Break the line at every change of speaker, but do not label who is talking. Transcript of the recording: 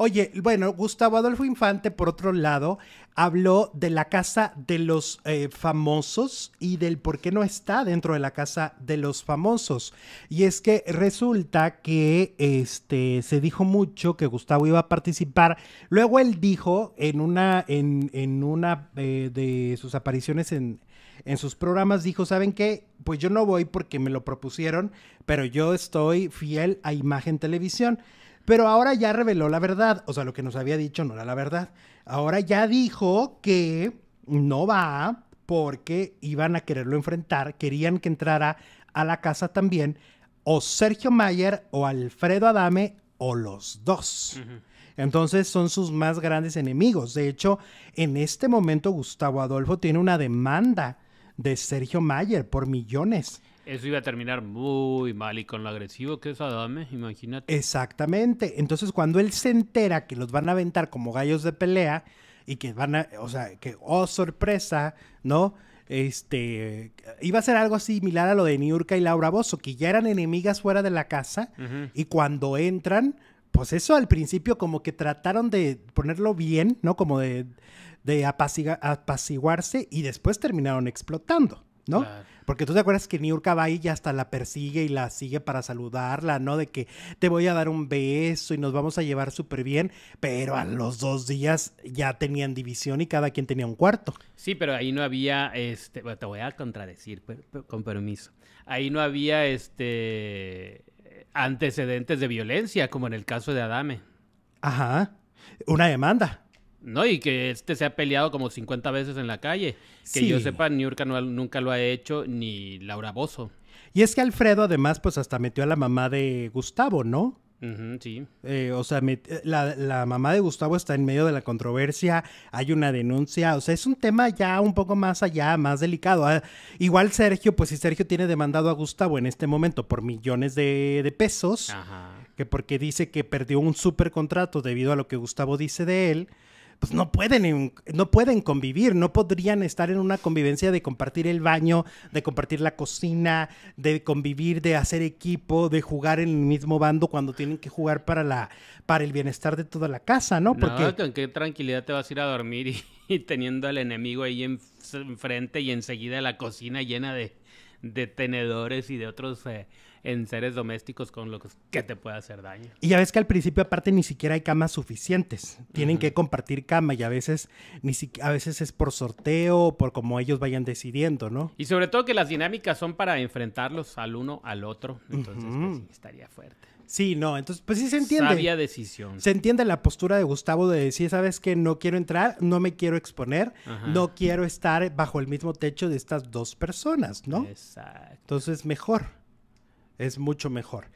Oye, bueno, Gustavo Adolfo Infante, por otro lado, habló de la casa de los eh, famosos y del por qué no está dentro de la casa de los famosos. Y es que resulta que este, se dijo mucho que Gustavo iba a participar. Luego él dijo en una, en, una eh, de sus apariciones en, en sus programas dijo, ¿saben qué? Pues yo no voy porque me lo propusieron, pero yo estoy fiel a Imagen Televisión. Pero ahora ya reveló la verdad. O sea, lo que nos había dicho no era la verdad. Ahora ya dijo que no va porque iban a quererlo enfrentar. Querían que entrara a la casa también o Sergio Mayer o Alfredo Adame o los dos. Entonces son sus más grandes enemigos. De hecho, en este momento Gustavo Adolfo tiene una demanda de Sergio Mayer por millones.
Eso iba a terminar muy mal y con lo agresivo que es Adame, imagínate.
Exactamente. Entonces, cuando él se entera que los van a aventar como gallos de pelea y que van a, o sea, que, oh, sorpresa, ¿no? Este, iba a ser algo similar a lo de Niurka y Laura Bosso, que ya eran enemigas fuera de la casa y cuando entran, pues eso al principio como que trataron de ponerlo bien, ¿no? Como de, de apaciguarse y después terminaron explotando. ¿no? Porque tú te acuerdas que Niurka va y hasta la persigue y la sigue para saludarla, ¿no? De que te voy a dar un beso y nos vamos a llevar súper bien, pero a los dos días ya tenían división y cada quien tenía un cuarto.
Sí, pero ahí no había, este, te voy a contradecir, con permiso. Ahí no había, este, eh, antecedentes de violencia, como en el caso de Adame.
Ajá, una demanda.
No, y que este se ha peleado como 50 veces en la calle. Que yo sepa, ni Urca nunca lo ha hecho, ni Laura Bozo.
Y es que Alfredo, además, pues hasta metió a la mamá de Gustavo, ¿no? sí. Eh, o sea, eh, la, mamá de Gustavo está en medio de la controversia, hay una denuncia, o sea, es un tema ya un poco más allá, más delicado. Ah, igual Sergio, pues si Sergio tiene demandado a Gustavo en este momento por millones de, de pesos, que porque dice que perdió un super contrato debido a lo que Gustavo dice de él, pues no pueden, no pueden convivir, no podrían estar en una convivencia de compartir el baño, de compartir la cocina, de convivir, de hacer equipo, de jugar en el mismo bando cuando tienen que jugar para, la, para el bienestar de toda la casa, ¿no? Porque... No,
con qué tranquilidad te vas a ir a dormir y, teniendo al enemigo ahí enfrente y enseguida la cocina llena de, de tenedores y de otros... Eh, en seres domésticos con los que te puede hacer daño.
Y ya ves que al principio aparte ni siquiera hay camas suficientes. Tienen que compartir cama y a veces ni a veces es por sorteo, o por como ellos vayan decidiendo, ¿no?
Y sobre todo que las dinámicas son para enfrentarlos al uno al otro, entonces pues, estaría fuerte. Sí, no, entonces pues sí se entiende. Sabia decisión. Se
entiende la postura de Gustavo de decir, sabes que no quiero entrar, no me quiero exponer, no quiero estar bajo el mismo techo de estas dos personas, ¿no? Exacto. Entonces mejor es mucho mejor.